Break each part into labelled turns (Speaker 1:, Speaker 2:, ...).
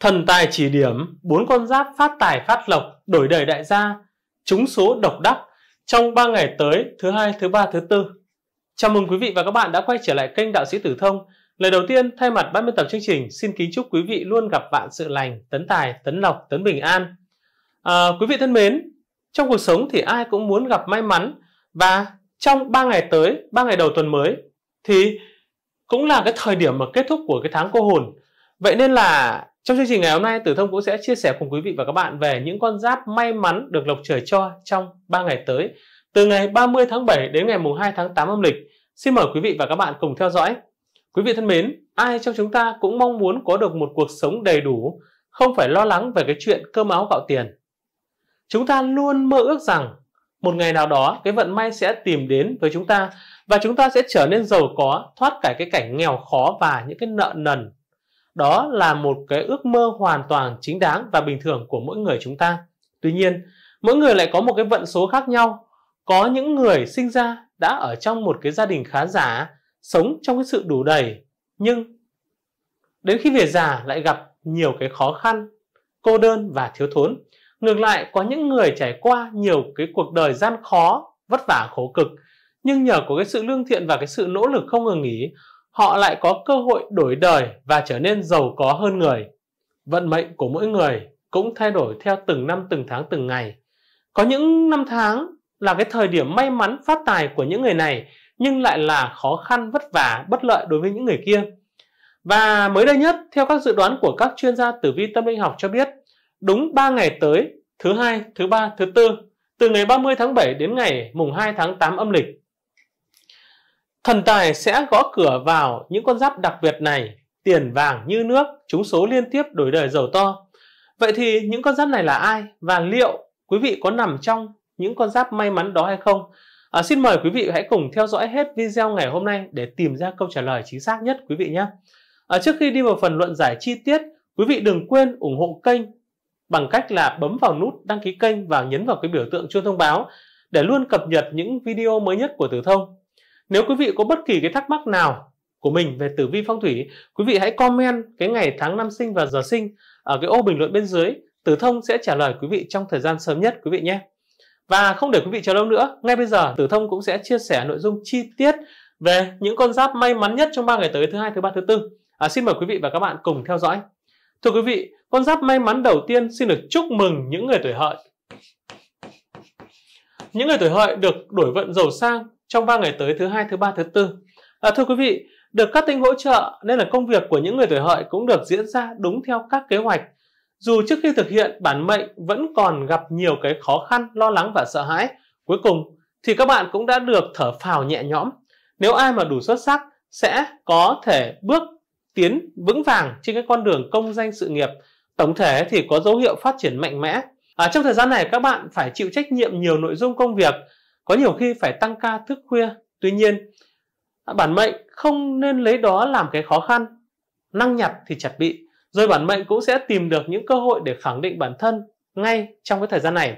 Speaker 1: Thần tài chỉ điểm, bốn con giáp phát tài phát lộc, đổi đời đại gia, trúng số độc đắc trong 3 ngày tới, thứ hai, thứ ba, thứ tư. Chào mừng quý vị và các bạn đã quay trở lại kênh Đạo sĩ Tử Thông. Lời đầu tiên, thay mặt ban biên tập chương trình, xin kính chúc quý vị luôn gặp vạn sự lành, tấn tài, tấn lộc, tấn bình an. À, quý vị thân mến, trong cuộc sống thì ai cũng muốn gặp may mắn và trong 3 ngày tới, 3 ngày đầu tuần mới thì cũng là cái thời điểm mà kết thúc của cái tháng cô hồn. Vậy nên là trong chương trình ngày hôm nay, Tử Thông cũng sẽ chia sẻ cùng quý vị và các bạn về những con giáp may mắn được lộc trời cho trong 3 ngày tới, từ ngày 30 tháng 7 đến ngày mùng 2 tháng 8 âm lịch. Xin mời quý vị và các bạn cùng theo dõi. Quý vị thân mến, ai trong chúng ta cũng mong muốn có được một cuộc sống đầy đủ, không phải lo lắng về cái chuyện cơm áo gạo tiền. Chúng ta luôn mơ ước rằng một ngày nào đó cái vận may sẽ tìm đến với chúng ta và chúng ta sẽ trở nên giàu có, thoát cả cái cảnh nghèo khó và những cái nợ nần đó là một cái ước mơ hoàn toàn chính đáng và bình thường của mỗi người chúng ta. Tuy nhiên, mỗi người lại có một cái vận số khác nhau. Có những người sinh ra đã ở trong một cái gia đình khá giả, sống trong cái sự đủ đầy, nhưng đến khi về già lại gặp nhiều cái khó khăn, cô đơn và thiếu thốn. Ngược lại, có những người trải qua nhiều cái cuộc đời gian khó, vất vả khổ cực, nhưng nhờ có cái sự lương thiện và cái sự nỗ lực không ngừng nghỉ, họ lại có cơ hội đổi đời và trở nên giàu có hơn người. Vận mệnh của mỗi người cũng thay đổi theo từng năm, từng tháng, từng ngày. Có những năm tháng là cái thời điểm may mắn phát tài của những người này nhưng lại là khó khăn, vất vả, bất lợi đối với những người kia. Và mới đây nhất, theo các dự đoán của các chuyên gia tử vi tâm linh học cho biết, đúng 3 ngày tới, thứ hai, thứ ba, thứ tư, từ ngày 30 tháng 7 đến ngày mùng 2 tháng 8 âm lịch, Thần tài sẽ gõ cửa vào những con giáp đặc biệt này, tiền vàng như nước, chúng số liên tiếp đổi đời giàu to. Vậy thì những con giáp này là ai và liệu quý vị có nằm trong những con giáp may mắn đó hay không? À, xin mời quý vị hãy cùng theo dõi hết video ngày hôm nay để tìm ra câu trả lời chính xác nhất quý vị nhé. À, trước khi đi vào phần luận giải chi tiết, quý vị đừng quên ủng hộ kênh bằng cách là bấm vào nút đăng ký kênh và nhấn vào cái biểu tượng chuông thông báo để luôn cập nhật những video mới nhất của Tử Thông nếu quý vị có bất kỳ cái thắc mắc nào của mình về tử vi phong thủy, quý vị hãy comment cái ngày tháng năm sinh và giờ sinh ở cái ô bình luận bên dưới. Tử Thông sẽ trả lời quý vị trong thời gian sớm nhất quý vị nhé. Và không để quý vị chờ lâu nữa, ngay bây giờ Tử Thông cũng sẽ chia sẻ nội dung chi tiết về những con giáp may mắn nhất trong 3 ngày tới thứ hai, thứ ba, thứ tư. À, xin mời quý vị và các bạn cùng theo dõi. Thưa quý vị, con giáp may mắn đầu tiên xin được chúc mừng những người tuổi hợi. Những người tuổi hợi được đổi vận giàu sang trong 3 ngày tới thứ hai, thứ ba, thứ tư. À, thưa quý vị, được các tinh hỗ trợ nên là công việc của những người tuổi hợi cũng được diễn ra đúng theo các kế hoạch. Dù trước khi thực hiện bản mệnh vẫn còn gặp nhiều cái khó khăn, lo lắng và sợ hãi, cuối cùng thì các bạn cũng đã được thở phào nhẹ nhõm. Nếu ai mà đủ xuất sắc sẽ có thể bước tiến vững vàng trên cái con đường công danh sự nghiệp. Tổng thể thì có dấu hiệu phát triển mạnh mẽ. À, trong thời gian này các bạn phải chịu trách nhiệm nhiều nội dung công việc có nhiều khi phải tăng ca thức khuya tuy nhiên bản mệnh không nên lấy đó làm cái khó khăn năng nhặt thì chặt bị rồi bản mệnh cũng sẽ tìm được những cơ hội để khẳng định bản thân ngay trong cái thời gian này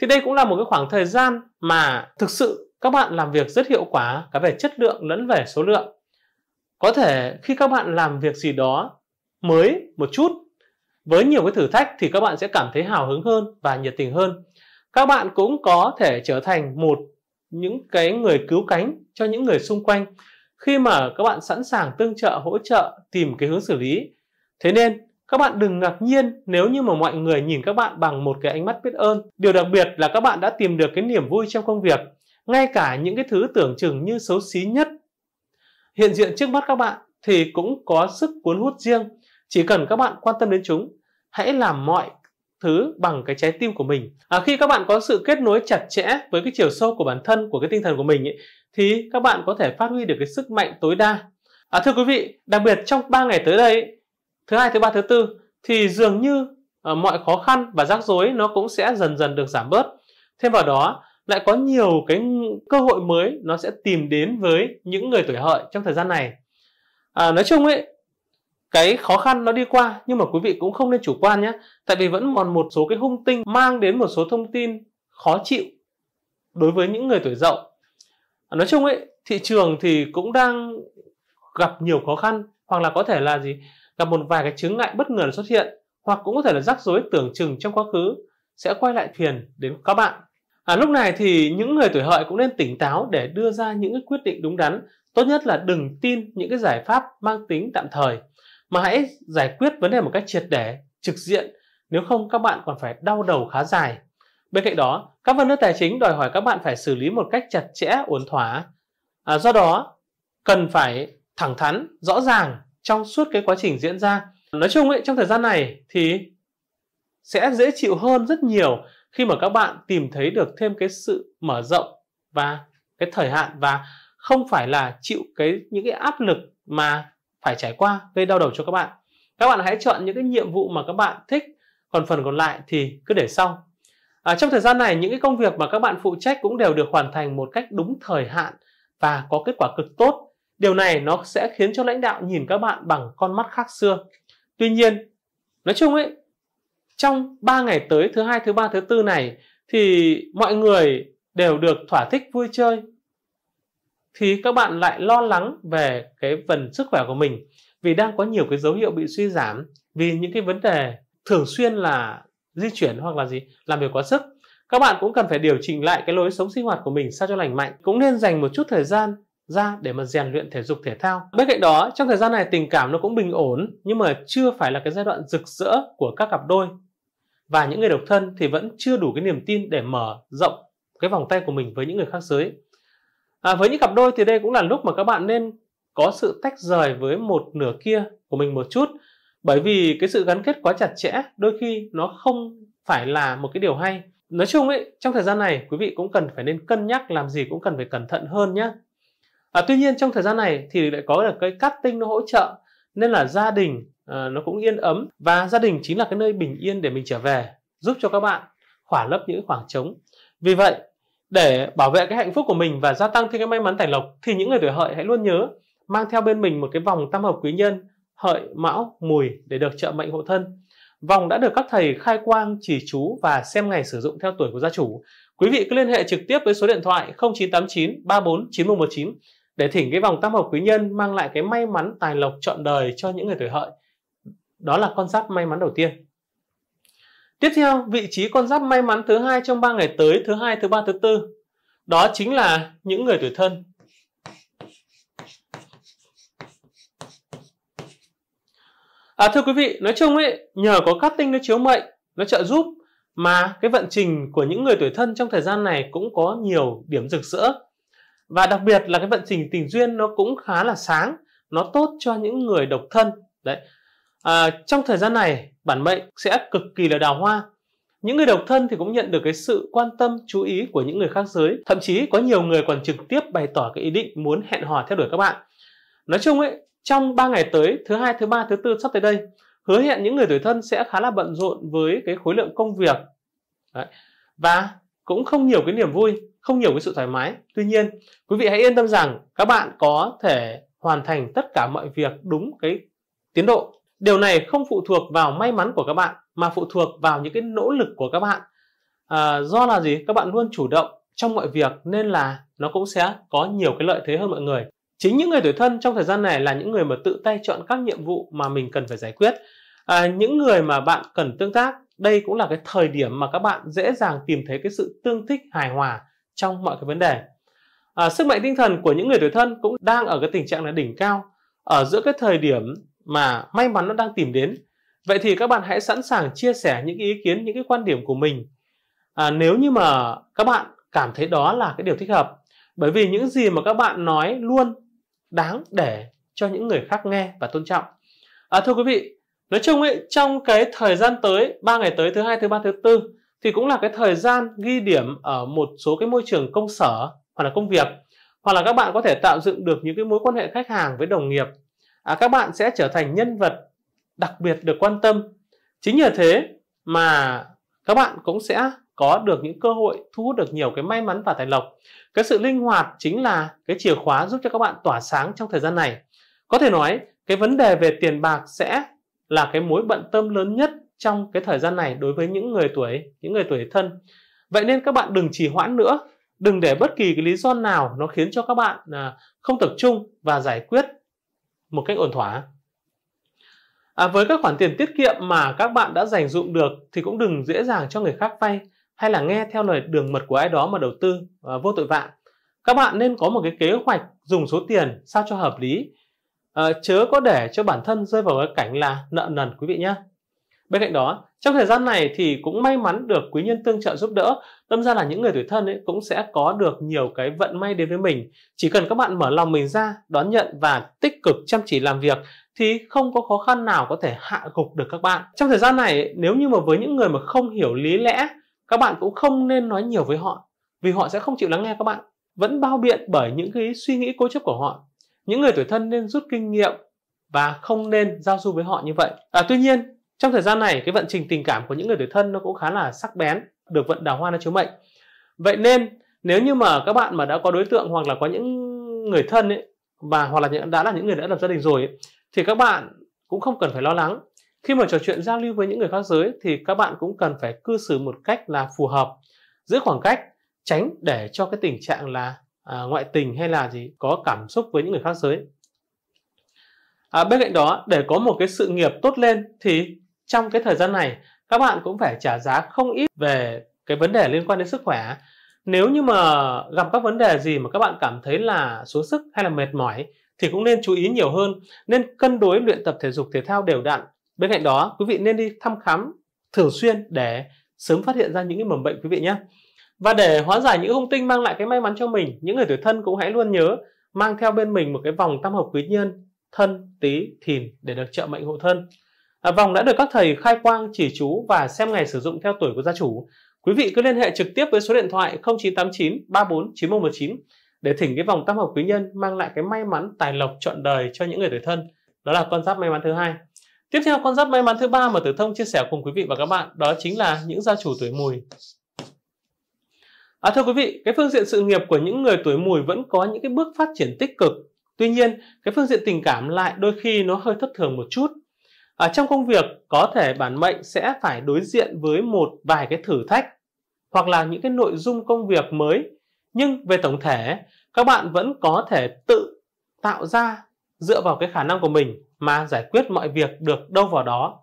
Speaker 1: thì đây cũng là một cái khoảng thời gian mà thực sự các bạn làm việc rất hiệu quả cả về chất lượng lẫn về số lượng có thể khi các bạn làm việc gì đó mới một chút với nhiều cái thử thách thì các bạn sẽ cảm thấy hào hứng hơn và nhiệt tình hơn các bạn cũng có thể trở thành một những cái người cứu cánh cho những người xung quanh khi mà các bạn sẵn sàng tương trợ hỗ trợ tìm cái hướng xử lý thế nên các bạn đừng ngạc nhiên nếu như mà mọi người nhìn các bạn bằng một cái ánh mắt biết ơn điều đặc biệt là các bạn đã tìm được cái niềm vui trong công việc ngay cả những cái thứ tưởng chừng như xấu xí nhất hiện diện trước mắt các bạn thì cũng có sức cuốn hút riêng chỉ cần các bạn quan tâm đến chúng hãy làm mọi thứ bằng cái trái tim của mình à, khi các bạn có sự kết nối chặt chẽ với cái chiều sâu của bản thân của cái tinh thần của mình ấy, thì các bạn có thể phát huy được cái sức mạnh tối đa à, thưa quý vị đặc biệt trong 3 ngày tới đây thứ hai thứ ba thứ tư thì dường như à, mọi khó khăn và rắc rối nó cũng sẽ dần dần được giảm bớt thêm vào đó lại có nhiều cái cơ hội mới nó sẽ tìm đến với những người tuổi hợi trong thời gian này à, nói chung ấy cái khó khăn nó đi qua nhưng mà quý vị cũng không nên chủ quan nhé tại vì vẫn còn một số cái hung tinh mang đến một số thông tin khó chịu đối với những người tuổi dậu à, nói chung ấy thị trường thì cũng đang gặp nhiều khó khăn hoặc là có thể là gì gặp một vài cái chứng ngại bất ngờ xuất hiện hoặc cũng có thể là rắc rối tưởng chừng trong quá khứ sẽ quay lại phiền đến các bạn à, lúc này thì những người tuổi hợi cũng nên tỉnh táo để đưa ra những cái quyết định đúng đắn tốt nhất là đừng tin những cái giải pháp mang tính tạm thời mà hãy giải quyết vấn đề một cách triệt để, trực diện, nếu không các bạn còn phải đau đầu khá dài. Bên cạnh đó, các vấn đề tài chính đòi hỏi các bạn phải xử lý một cách chặt chẽ, ổn thỏa. À, do đó, cần phải thẳng thắn, rõ ràng trong suốt cái quá trình diễn ra. Nói chung ấy, trong thời gian này thì sẽ dễ chịu hơn rất nhiều khi mà các bạn tìm thấy được thêm cái sự mở rộng và cái thời hạn và không phải là chịu cái những cái áp lực mà phải trải qua gây đau đầu cho các bạn các bạn hãy chọn những cái nhiệm vụ mà các bạn thích còn phần còn lại thì cứ để sau à, trong thời gian này những cái công việc mà các bạn phụ trách cũng đều được hoàn thành một cách đúng thời hạn và có kết quả cực tốt điều này nó sẽ khiến cho lãnh đạo nhìn các bạn bằng con mắt khác xưa tuy nhiên nói chung ấy trong 3 ngày tới thứ hai thứ ba thứ tư này thì mọi người đều được thỏa thích vui chơi thì các bạn lại lo lắng về cái phần sức khỏe của mình vì đang có nhiều cái dấu hiệu bị suy giảm vì những cái vấn đề thường xuyên là di chuyển hoặc là gì làm việc quá sức các bạn cũng cần phải điều chỉnh lại cái lối sống sinh hoạt của mình sao cho lành mạnh cũng nên dành một chút thời gian ra để mà rèn luyện thể dục thể thao bên cạnh đó trong thời gian này tình cảm nó cũng bình ổn nhưng mà chưa phải là cái giai đoạn rực rỡ của các cặp đôi và những người độc thân thì vẫn chưa đủ cái niềm tin để mở rộng cái vòng tay của mình với những người khác giới à, với những cặp đôi thì đây cũng là lúc mà các bạn nên có sự tách rời với một nửa kia của mình một chút bởi vì cái sự gắn kết quá chặt chẽ đôi khi nó không phải là một cái điều hay nói chung ấy trong thời gian này quý vị cũng cần phải nên cân nhắc làm gì cũng cần phải cẩn thận hơn nhé à, tuy nhiên trong thời gian này thì lại có được cái cát tinh nó hỗ trợ nên là gia đình à, nó cũng yên ấm và gia đình chính là cái nơi bình yên để mình trở về giúp cho các bạn khỏa lấp những khoảng trống vì vậy để bảo vệ cái hạnh phúc của mình và gia tăng thêm cái may mắn tài lộc thì những người tuổi hợi hãy luôn nhớ mang theo bên mình một cái vòng tam hợp quý nhân hợi mão mùi để được trợ mệnh hộ thân. Vòng đã được các thầy khai quang, chỉ chú và xem ngày sử dụng theo tuổi của gia chủ. Quý vị cứ liên hệ trực tiếp với số điện thoại 0989 34 9119 để thỉnh cái vòng tam hợp quý nhân mang lại cái may mắn tài lộc trọn đời cho những người tuổi hợi. Đó là con giáp may mắn đầu tiên. Tiếp theo, vị trí con giáp may mắn thứ hai trong 3 ngày tới, thứ hai, thứ ba, thứ tư. Đó chính là những người tuổi thân. À, thưa quý vị, nói chung ấy, nhờ có cát tinh nó chiếu mệnh, nó trợ giúp mà cái vận trình của những người tuổi thân trong thời gian này cũng có nhiều điểm rực rỡ. Và đặc biệt là cái vận trình tình duyên nó cũng khá là sáng, nó tốt cho những người độc thân. Đấy, À, trong thời gian này, bản mệnh sẽ cực kỳ là đào hoa. Những người độc thân thì cũng nhận được cái sự quan tâm, chú ý của những người khác giới. Thậm chí có nhiều người còn trực tiếp bày tỏ cái ý định muốn hẹn hò theo đuổi các bạn. Nói chung ấy, trong 3 ngày tới, thứ hai, thứ ba, thứ tư sắp tới đây, hứa hẹn những người tuổi thân sẽ khá là bận rộn với cái khối lượng công việc. Đấy. Và cũng không nhiều cái niềm vui, không nhiều cái sự thoải mái. Tuy nhiên, quý vị hãy yên tâm rằng các bạn có thể hoàn thành tất cả mọi việc đúng cái tiến độ điều này không phụ thuộc vào may mắn của các bạn mà phụ thuộc vào những cái nỗ lực của các bạn à, do là gì các bạn luôn chủ động trong mọi việc nên là nó cũng sẽ có nhiều cái lợi thế hơn mọi người chính những người tuổi thân trong thời gian này là những người mà tự tay chọn các nhiệm vụ mà mình cần phải giải quyết à, những người mà bạn cần tương tác đây cũng là cái thời điểm mà các bạn dễ dàng tìm thấy cái sự tương thích hài hòa trong mọi cái vấn đề à, sức mạnh tinh thần của những người tuổi thân cũng đang ở cái tình trạng là đỉnh cao ở giữa cái thời điểm mà may mắn nó đang tìm đến vậy thì các bạn hãy sẵn sàng chia sẻ những ý kiến những cái quan điểm của mình à, nếu như mà các bạn cảm thấy đó là cái điều thích hợp bởi vì những gì mà các bạn nói luôn đáng để cho những người khác nghe và tôn trọng à, thưa quý vị nói chung ấy trong cái thời gian tới ba ngày tới thứ hai thứ ba thứ tư thì cũng là cái thời gian ghi điểm ở một số cái môi trường công sở hoặc là công việc hoặc là các bạn có thể tạo dựng được những cái mối quan hệ khách hàng với đồng nghiệp à, các bạn sẽ trở thành nhân vật đặc biệt được quan tâm chính nhờ thế mà các bạn cũng sẽ có được những cơ hội thu hút được nhiều cái may mắn và tài lộc cái sự linh hoạt chính là cái chìa khóa giúp cho các bạn tỏa sáng trong thời gian này có thể nói cái vấn đề về tiền bạc sẽ là cái mối bận tâm lớn nhất trong cái thời gian này đối với những người tuổi những người tuổi thân vậy nên các bạn đừng trì hoãn nữa đừng để bất kỳ cái lý do nào nó khiến cho các bạn à, không tập trung và giải quyết một cách ổn thỏa à, với các khoản tiền tiết kiệm mà các bạn đã dành dụng được thì cũng đừng dễ dàng cho người khác vay hay là nghe theo lời đường mật của ai đó mà đầu tư à, vô tội vạ các bạn nên có một cái kế hoạch dùng số tiền sao cho hợp lý à, chớ có để cho bản thân rơi vào cái cảnh là nợ nần quý vị nhé bên cạnh đó trong thời gian này thì cũng may mắn được quý nhân tương trợ giúp đỡ, tâm ra là những người tuổi thân ấy cũng sẽ có được nhiều cái vận may đến với mình. Chỉ cần các bạn mở lòng mình ra, đón nhận và tích cực chăm chỉ làm việc thì không có khó khăn nào có thể hạ gục được các bạn. Trong thời gian này nếu như mà với những người mà không hiểu lý lẽ, các bạn cũng không nên nói nhiều với họ vì họ sẽ không chịu lắng nghe các bạn. Vẫn bao biện bởi những cái suy nghĩ cố chấp của họ. Những người tuổi thân nên rút kinh nghiệm và không nên giao du với họ như vậy. À, tuy nhiên trong thời gian này cái vận trình tình cảm của những người tuổi thân nó cũng khá là sắc bén được vận đào hoa nó chiếu mệnh vậy nên nếu như mà các bạn mà đã có đối tượng hoặc là có những người thân ấy và hoặc là những, đã là những người đã lập gia đình rồi ấy, thì các bạn cũng không cần phải lo lắng khi mà trò chuyện giao lưu với những người khác giới thì các bạn cũng cần phải cư xử một cách là phù hợp giữ khoảng cách tránh để cho cái tình trạng là à, ngoại tình hay là gì có cảm xúc với những người khác giới à, bên cạnh đó để có một cái sự nghiệp tốt lên thì trong cái thời gian này các bạn cũng phải trả giá không ít về cái vấn đề liên quan đến sức khỏe nếu như mà gặp các vấn đề gì mà các bạn cảm thấy là xuống sức hay là mệt mỏi thì cũng nên chú ý nhiều hơn nên cân đối luyện tập thể dục thể thao đều đặn bên cạnh đó quý vị nên đi thăm khám thường xuyên để sớm phát hiện ra những cái mầm bệnh quý vị nhé và để hóa giải những hung tinh mang lại cái may mắn cho mình những người tuổi thân cũng hãy luôn nhớ mang theo bên mình một cái vòng tam hợp quý nhân thân tý thìn để được trợ mệnh hộ thân À, vòng đã được các thầy khai quang chỉ chú và xem ngày sử dụng theo tuổi của gia chủ. Quý vị cứ liên hệ trực tiếp với số điện thoại 0989 34 9119 để thỉnh cái vòng tam hợp quý nhân mang lại cái may mắn tài lộc trọn đời cho những người tuổi thân. Đó là con giáp may mắn thứ hai. Tiếp theo con giáp may mắn thứ ba mà Tử Thông chia sẻ cùng quý vị và các bạn đó chính là những gia chủ tuổi mùi. À, thưa quý vị, cái phương diện sự nghiệp của những người tuổi mùi vẫn có những cái bước phát triển tích cực. Tuy nhiên, cái phương diện tình cảm lại đôi khi nó hơi thất thường một chút ở trong công việc có thể bản mệnh sẽ phải đối diện với một vài cái thử thách hoặc là những cái nội dung công việc mới nhưng về tổng thể các bạn vẫn có thể tự tạo ra dựa vào cái khả năng của mình mà giải quyết mọi việc được đâu vào đó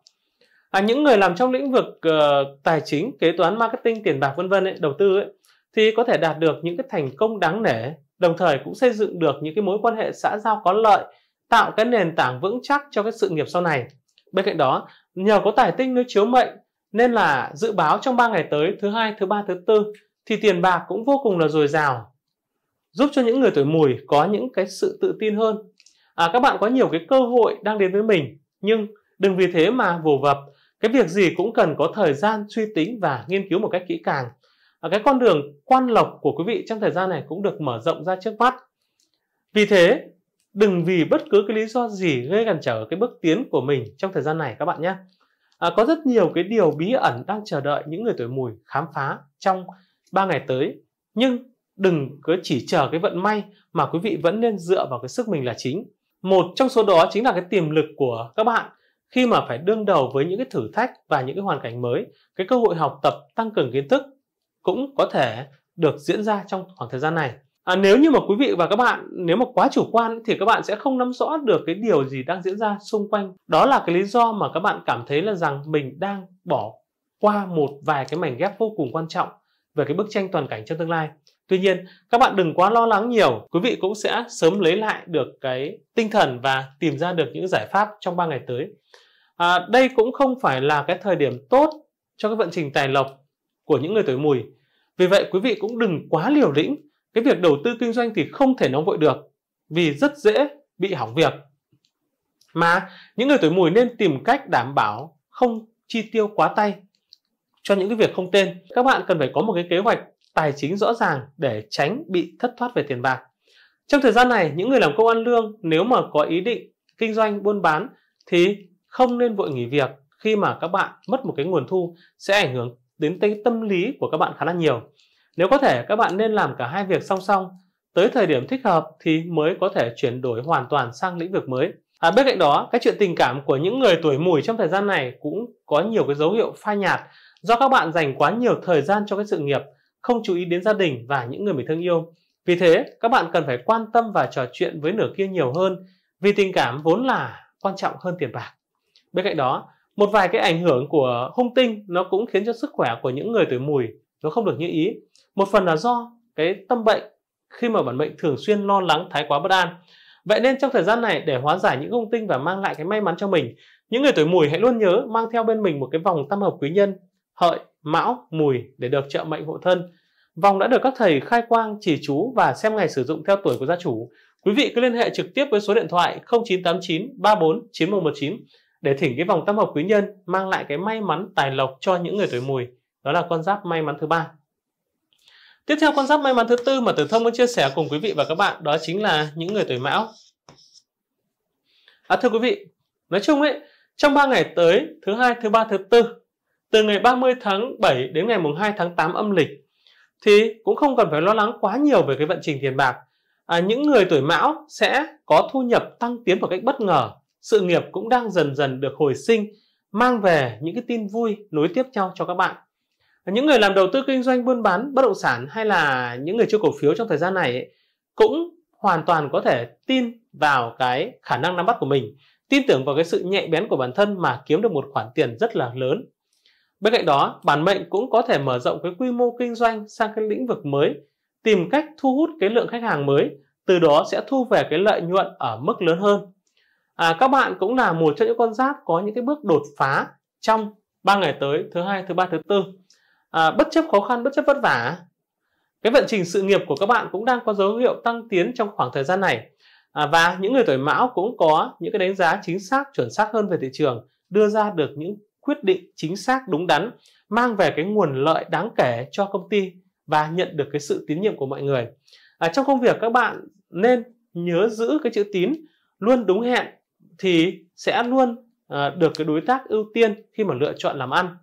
Speaker 1: à, những người làm trong lĩnh vực uh, tài chính kế toán marketing tiền bạc vân vân đầu tư ấy, thì có thể đạt được những cái thành công đáng nể đồng thời cũng xây dựng được những cái mối quan hệ xã giao có lợi tạo cái nền tảng vững chắc cho cái sự nghiệp sau này Bên cạnh đó, nhờ có tài tinh nơi chiếu mệnh nên là dự báo trong 3 ngày tới thứ hai, thứ ba, thứ tư thì tiền bạc cũng vô cùng là dồi dào giúp cho những người tuổi mùi có những cái sự tự tin hơn. À, các bạn có nhiều cái cơ hội đang đến với mình nhưng đừng vì thế mà vồ vập. Cái việc gì cũng cần có thời gian suy tính và nghiên cứu một cách kỹ càng. À, cái con đường quan lộc của quý vị trong thời gian này cũng được mở rộng ra trước mắt. Vì thế, đừng vì bất cứ cái lý do gì gây cản trở cái bước tiến của mình trong thời gian này các bạn nhé à, có rất nhiều cái điều bí ẩn đang chờ đợi những người tuổi mùi khám phá trong 3 ngày tới nhưng đừng cứ chỉ chờ cái vận may mà quý vị vẫn nên dựa vào cái sức mình là chính một trong số đó chính là cái tiềm lực của các bạn khi mà phải đương đầu với những cái thử thách và những cái hoàn cảnh mới cái cơ hội học tập tăng cường kiến thức cũng có thể được diễn ra trong khoảng thời gian này à, nếu như mà quý vị và các bạn nếu mà quá chủ quan thì các bạn sẽ không nắm rõ được cái điều gì đang diễn ra xung quanh đó là cái lý do mà các bạn cảm thấy là rằng mình đang bỏ qua một vài cái mảnh ghép vô cùng quan trọng về cái bức tranh toàn cảnh trong tương lai tuy nhiên các bạn đừng quá lo lắng nhiều quý vị cũng sẽ sớm lấy lại được cái tinh thần và tìm ra được những giải pháp trong 3 ngày tới à, đây cũng không phải là cái thời điểm tốt cho cái vận trình tài lộc của những người tuổi mùi vì vậy quý vị cũng đừng quá liều lĩnh cái việc đầu tư kinh doanh thì không thể nóng vội được vì rất dễ bị hỏng việc mà những người tuổi mùi nên tìm cách đảm bảo không chi tiêu quá tay cho những cái việc không tên các bạn cần phải có một cái kế hoạch tài chính rõ ràng để tránh bị thất thoát về tiền bạc trong thời gian này những người làm công ăn lương nếu mà có ý định kinh doanh buôn bán thì không nên vội nghỉ việc khi mà các bạn mất một cái nguồn thu sẽ ảnh hưởng đến tâm lý của các bạn khá là nhiều nếu có thể, các bạn nên làm cả hai việc song song. Tới thời điểm thích hợp thì mới có thể chuyển đổi hoàn toàn sang lĩnh vực mới. À, bên cạnh đó, cái chuyện tình cảm của những người tuổi mùi trong thời gian này cũng có nhiều cái dấu hiệu phai nhạt do các bạn dành quá nhiều thời gian cho cái sự nghiệp, không chú ý đến gia đình và những người mình thương yêu. Vì thế, các bạn cần phải quan tâm và trò chuyện với nửa kia nhiều hơn vì tình cảm vốn là quan trọng hơn tiền bạc. Bên cạnh đó, một vài cái ảnh hưởng của hung tinh nó cũng khiến cho sức khỏe của những người tuổi mùi nó không được như ý một phần là do cái tâm bệnh khi mà bản mệnh thường xuyên lo lắng thái quá bất an vậy nên trong thời gian này để hóa giải những công tinh và mang lại cái may mắn cho mình những người tuổi mùi hãy luôn nhớ mang theo bên mình một cái vòng tam hợp quý nhân hợi mão mùi để được trợ mệnh hộ thân vòng đã được các thầy khai quang chỉ chú và xem ngày sử dụng theo tuổi của gia chủ quý vị cứ liên hệ trực tiếp với số điện thoại 0989 34 9119 để thỉnh cái vòng tam hợp quý nhân mang lại cái may mắn tài lộc cho những người tuổi mùi đó là con giáp may mắn thứ ba tiếp theo con giáp may mắn thứ tư mà tử thông muốn chia sẻ cùng quý vị và các bạn đó chính là những người tuổi mão à, thưa quý vị nói chung ấy trong 3 ngày tới thứ hai thứ ba thứ tư từ ngày 30 tháng 7 đến ngày mùng 2 tháng 8 âm lịch thì cũng không cần phải lo lắng quá nhiều về cái vận trình tiền bạc à, những người tuổi mão sẽ có thu nhập tăng tiến một cách bất ngờ sự nghiệp cũng đang dần dần được hồi sinh mang về những cái tin vui nối tiếp nhau cho các bạn những người làm đầu tư kinh doanh buôn bán bất động sản hay là những người chơi cổ phiếu trong thời gian này ấy, cũng hoàn toàn có thể tin vào cái khả năng nắm bắt của mình tin tưởng vào cái sự nhạy bén của bản thân mà kiếm được một khoản tiền rất là lớn bên cạnh đó bản mệnh cũng có thể mở rộng cái quy mô kinh doanh sang cái lĩnh vực mới tìm cách thu hút cái lượng khách hàng mới từ đó sẽ thu về cái lợi nhuận ở mức lớn hơn à, các bạn cũng là một trong những con giáp có những cái bước đột phá trong ba ngày tới thứ hai thứ ba thứ tư à, bất chấp khó khăn bất chấp vất vả cái vận trình sự nghiệp của các bạn cũng đang có dấu hiệu tăng tiến trong khoảng thời gian này à, và những người tuổi mão cũng có những cái đánh giá chính xác chuẩn xác hơn về thị trường đưa ra được những quyết định chính xác đúng đắn mang về cái nguồn lợi đáng kể cho công ty và nhận được cái sự tín nhiệm của mọi người à, trong công việc các bạn nên nhớ giữ cái chữ tín luôn đúng hẹn thì sẽ luôn à, được cái đối tác ưu tiên khi mà lựa chọn làm ăn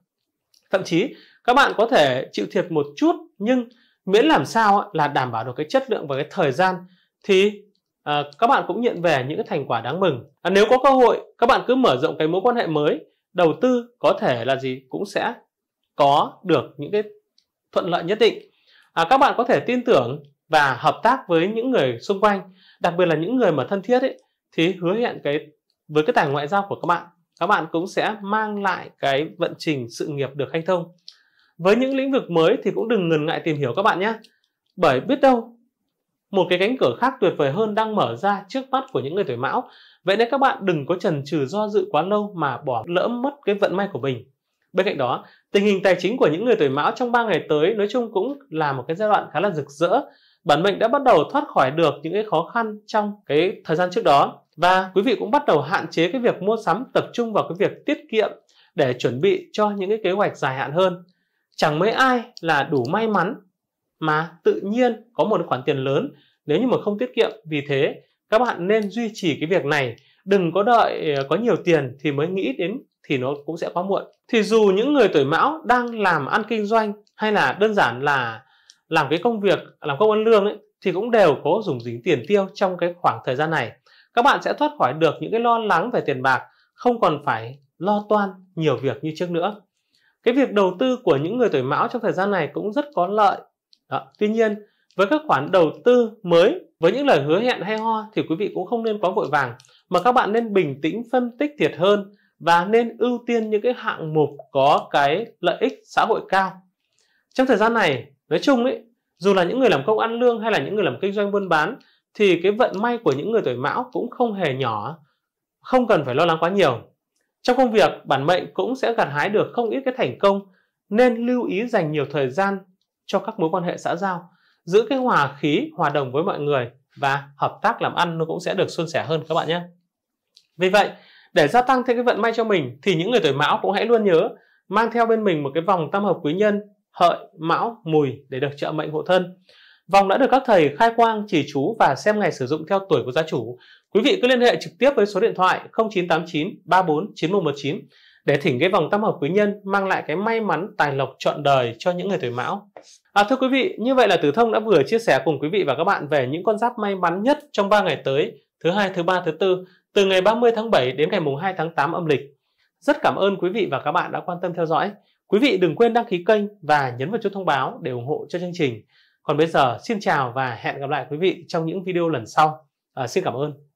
Speaker 1: thậm chí các bạn có thể chịu thiệt một chút nhưng miễn làm sao là đảm bảo được cái chất lượng và cái thời gian thì à, các bạn cũng nhận về những thành quả đáng mừng à, nếu có cơ hội các bạn cứ mở rộng cái mối quan hệ mới đầu tư có thể là gì cũng sẽ có được những cái thuận lợi nhất định à, các bạn có thể tin tưởng và hợp tác với những người xung quanh đặc biệt là những người mà thân thiết ấy thì hứa hẹn cái với cái tài ngoại giao của các bạn các bạn cũng sẽ mang lại cái vận trình sự nghiệp được hay thông với những lĩnh vực mới thì cũng đừng ngần ngại tìm hiểu các bạn nhé bởi biết đâu một cái cánh cửa khác tuyệt vời hơn đang mở ra trước mắt của những người tuổi mão vậy nên các bạn đừng có chần chừ do dự quá lâu mà bỏ lỡ mất cái vận may của mình bên cạnh đó tình hình tài chính của những người tuổi mão trong 3 ngày tới nói chung cũng là một cái giai đoạn khá là rực rỡ bản mệnh đã bắt đầu thoát khỏi được những cái khó khăn trong cái thời gian trước đó và quý vị cũng bắt đầu hạn chế cái việc mua sắm tập trung vào cái việc tiết kiệm để chuẩn bị cho những cái kế hoạch dài hạn hơn chẳng mấy ai là đủ may mắn mà tự nhiên có một khoản tiền lớn nếu như mà không tiết kiệm vì thế các bạn nên duy trì cái việc này đừng có đợi ờ, có nhiều tiền thì mới nghĩ đến thì nó cũng sẽ quá muộn thì dù những người tuổi mão đang làm ăn kinh doanh hay là đơn giản là làm cái công việc làm công ăn lương ấy, thì cũng đều có dùng dính tiền tiêu trong cái khoảng thời gian này các bạn sẽ thoát khỏi được những cái lo lắng về tiền bạc không còn phải lo toan nhiều việc như trước nữa cái việc đầu tư của những người tuổi mão trong thời gian này cũng rất có lợi đó. tuy nhiên với các khoản đầu tư mới với những lời hứa hẹn hay ho thì quý vị cũng không nên quá vội vàng mà các bạn nên bình tĩnh phân tích thiệt hơn và nên ưu tiên những cái hạng mục có cái lợi ích xã hội cao trong thời gian này nói chung ấy dù là những người làm công ăn lương hay là những người làm kinh doanh buôn bán thì cái vận may của những người tuổi mão cũng không hề nhỏ không cần phải lo lắng quá nhiều trong công việc, bản mệnh cũng sẽ gặt hái được không ít cái thành công, nên lưu ý dành nhiều thời gian cho các mối quan hệ xã giao, giữ cái hòa khí, hòa đồng với mọi người và hợp tác làm ăn nó cũng sẽ được suôn sẻ hơn các bạn nhé. Vì vậy, để gia tăng thêm cái vận may cho mình thì những người tuổi mão cũng hãy luôn nhớ mang theo bên mình một cái vòng tam hợp quý nhân hợi mão mùi để được trợ mệnh hộ thân Vòng đã được các thầy khai quang, chỉ chú và xem ngày sử dụng theo tuổi của gia chủ. Quý vị cứ liên hệ trực tiếp với số điện thoại 0989 34 9119 để thỉnh cái vòng tam hợp quý nhân mang lại cái may mắn tài lộc trọn đời cho những người tuổi mão. À, thưa quý vị, như vậy là Tử Thông đã vừa chia sẻ cùng quý vị và các bạn về những con giáp may mắn nhất trong 3 ngày tới, thứ hai, thứ ba, thứ tư, từ ngày 30 tháng 7 đến ngày mùng 2 tháng 8 âm lịch. Rất cảm ơn quý vị và các bạn đã quan tâm theo dõi. Quý vị đừng quên đăng ký kênh và nhấn vào chuông thông báo để ủng hộ cho chương trình. Còn bây giờ xin chào và hẹn gặp lại quý vị trong những video lần sau. À, xin cảm ơn.